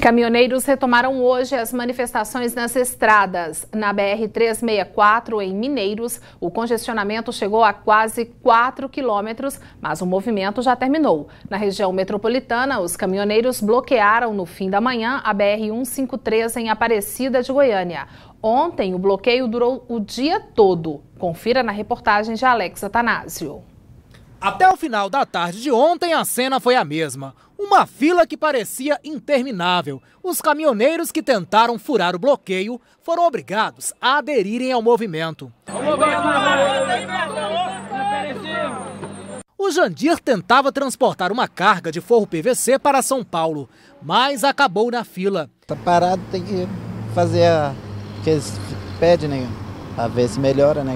Caminhoneiros retomaram hoje as manifestações nas estradas. Na BR-364, em Mineiros, o congestionamento chegou a quase 4 quilômetros, mas o movimento já terminou. Na região metropolitana, os caminhoneiros bloquearam no fim da manhã a BR-153 em Aparecida de Goiânia. Ontem, o bloqueio durou o dia todo. Confira na reportagem de Alex Atanásio. Até o final da tarde de ontem, a cena foi a mesma. Uma fila que parecia interminável. Os caminhoneiros que tentaram furar o bloqueio foram obrigados a aderirem ao movimento. O Jandir tentava transportar uma carga de forro PVC para São Paulo, mas acabou na fila. Tá parado, tem que fazer a que eles pedem, né? A ver se melhora, né?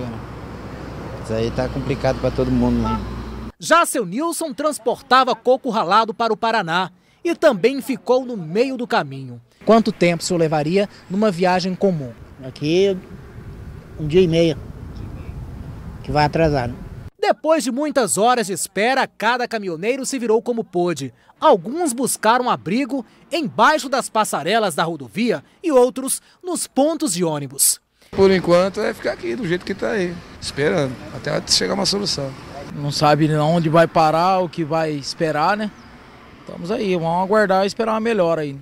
Isso aí tá complicado para todo mundo, né? Já seu Nilson transportava coco ralado para o Paraná e também ficou no meio do caminho. Quanto tempo o senhor levaria numa viagem comum? Aqui, um dia e meio, que vai atrasar. Né? Depois de muitas horas de espera, cada caminhoneiro se virou como pôde. Alguns buscaram abrigo embaixo das passarelas da rodovia e outros nos pontos de ônibus. Por enquanto é ficar aqui do jeito que está aí, esperando até chegar uma solução. Não sabe onde vai parar, o que vai esperar, né? Estamos aí, vamos aguardar e esperar uma melhora aí.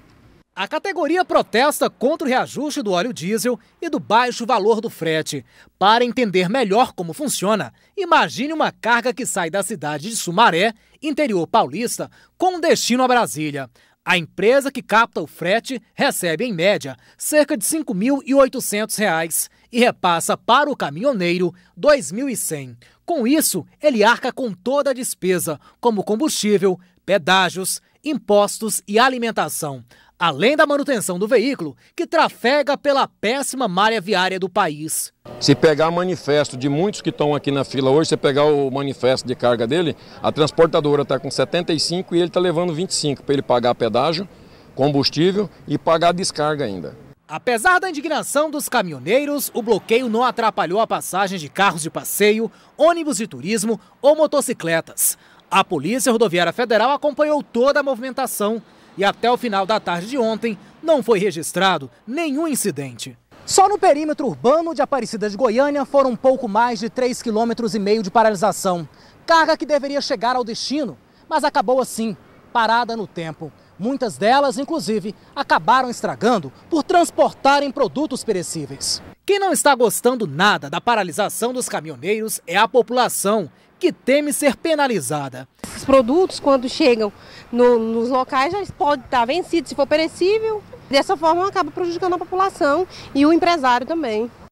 A categoria protesta contra o reajuste do óleo diesel e do baixo valor do frete. Para entender melhor como funciona, imagine uma carga que sai da cidade de Sumaré, interior paulista, com destino a Brasília. A empresa que capta o frete recebe, em média, cerca de R$ 5.800 e repassa para o caminhoneiro R$ 2.100. Com isso, ele arca com toda a despesa, como combustível, pedágios, impostos e alimentação, além da manutenção do veículo, que trafega pela péssima malha viária do país. Se pegar o manifesto de muitos que estão aqui na fila hoje, você pegar o manifesto de carga dele, a transportadora está com 75 e ele está levando 25 para ele pagar pedágio, combustível e pagar descarga ainda. Apesar da indignação dos caminhoneiros, o bloqueio não atrapalhou a passagem de carros de passeio, ônibus de turismo ou motocicletas. A Polícia Rodoviária Federal acompanhou toda a movimentação e até o final da tarde de ontem não foi registrado nenhum incidente. Só no perímetro urbano de Aparecida de Goiânia foram um pouco mais de 3,5 km de paralisação. Carga que deveria chegar ao destino, mas acabou assim, parada no tempo. Muitas delas, inclusive, acabaram estragando por transportarem produtos perecíveis. Quem não está gostando nada da paralisação dos caminhoneiros é a população, que teme ser penalizada. Os produtos, quando chegam no, nos locais, já podem estar vencidos, se for perecível. Dessa forma, acaba prejudicando a população e o empresário também.